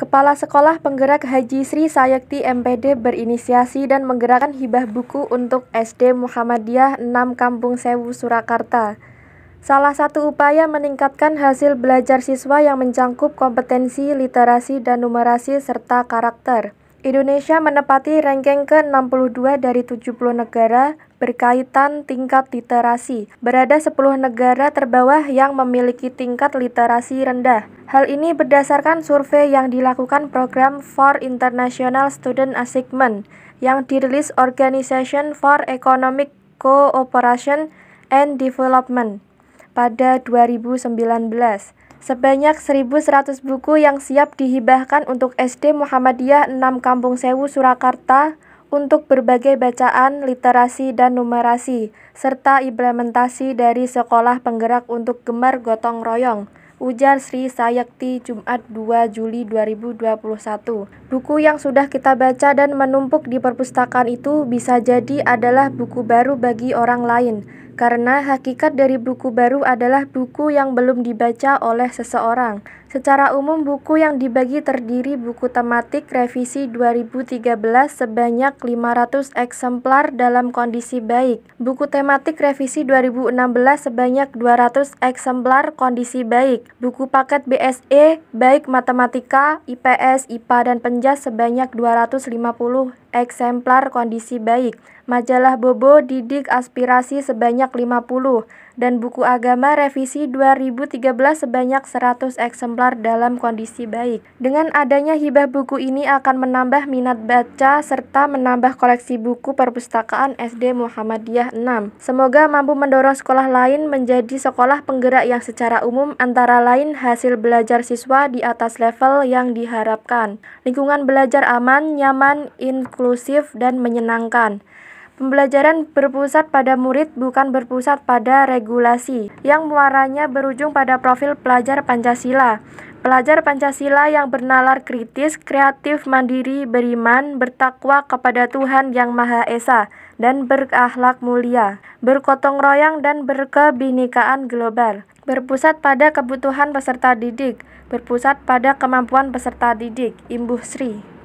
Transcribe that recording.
Kepala Sekolah Penggerak Haji Sri Sayakti MPD berinisiasi dan menggerakkan hibah buku untuk SD Muhammadiyah 6 Kampung Sewu, Surakarta. Salah satu upaya meningkatkan hasil belajar siswa yang mencangkup kompetensi, literasi, dan numerasi serta karakter. Indonesia menepati ranking ke-62 dari 70 negara berkaitan tingkat literasi. Berada 10 negara terbawah yang memiliki tingkat literasi rendah. Hal ini berdasarkan survei yang dilakukan program for International Student Assessment yang dirilis Organization for Economic Cooperation and Development pada 2019. Sebanyak 1.100 buku yang siap dihibahkan untuk SD Muhammadiyah 6 Kampung Sewu, Surakarta untuk berbagai bacaan, literasi, dan numerasi, serta implementasi dari sekolah penggerak untuk gemar gotong royong ujar Sri Sayakti Jumat 2 Juli 2021. Buku yang sudah kita baca dan menumpuk di perpustakaan itu bisa jadi adalah buku baru bagi orang lain. Karena hakikat dari buku baru adalah buku yang belum dibaca oleh seseorang. Secara umum buku yang dibagi terdiri buku tematik revisi 2013 sebanyak 500 eksemplar dalam kondisi baik, buku tematik revisi 2016 sebanyak 200 eksemplar kondisi baik, buku paket BSE baik matematika, IPS, IPA dan penjas sebanyak 250 eksemplar kondisi baik, majalah Bobo Didik Aspirasi sebanyak sebanyak 50 dan buku agama revisi 2013 sebanyak 100 eksemplar dalam kondisi baik. Dengan adanya hibah buku ini akan menambah minat baca serta menambah koleksi buku perpustakaan SD Muhammadiyah 6. Semoga mampu mendorong sekolah lain menjadi sekolah penggerak yang secara umum antara lain hasil belajar siswa di atas level yang diharapkan. Lingkungan belajar aman, nyaman, inklusif, dan menyenangkan. Pembelajaran berpusat pada murid bukan berpusat pada regulasi yang muaranya berujung pada profil pelajar Pancasila. Pelajar Pancasila yang bernalar kritis, kreatif, mandiri, beriman, bertakwa kepada Tuhan Yang Maha Esa, dan berakhlak mulia, bergotong royang dan berkebinikaan global berpusat pada kebutuhan peserta didik, berpusat pada kemampuan peserta didik, Imbuh Sri.